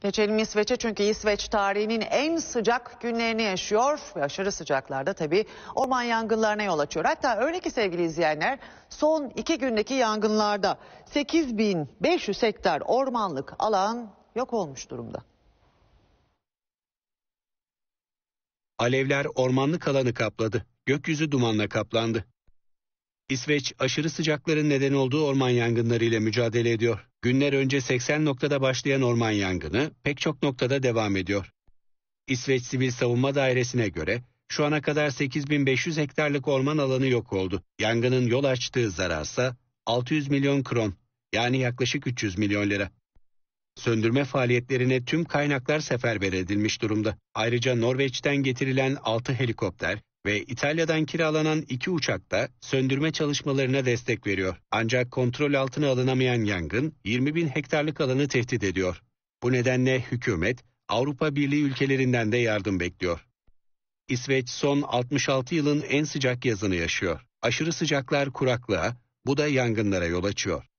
Geçelim İsveç'e çünkü İsveç tarihinin en sıcak günlerini yaşıyor. aşırı sıcaklarda tabii orman yangınlarına yol açıyor. Hatta öyle ki sevgili izleyenler son iki gündeki yangınlarda 8500 hektar ormanlık alan yok olmuş durumda. Alevler ormanlık alanı kapladı. Gökyüzü dumanla kaplandı. İsveç aşırı sıcakların neden olduğu orman yangınlarıyla mücadele ediyor. Günler önce 80 noktada başlayan orman yangını pek çok noktada devam ediyor. İsveç Sivil Savunma Dairesi'ne göre şu ana kadar 8500 hektarlık orman alanı yok oldu. Yangının yol açtığı zararsa 600 milyon kron yani yaklaşık 300 milyon lira. Söndürme faaliyetlerine tüm kaynaklar seferber edilmiş durumda. Ayrıca Norveç'ten getirilen 6 helikopter, ve İtalya'dan kiralanan iki uçak da söndürme çalışmalarına destek veriyor. Ancak kontrol altına alınamayan yangın 20 bin hektarlık alanı tehdit ediyor. Bu nedenle hükümet Avrupa Birliği ülkelerinden de yardım bekliyor. İsveç son 66 yılın en sıcak yazını yaşıyor. Aşırı sıcaklar kuraklığa, bu da yangınlara yol açıyor.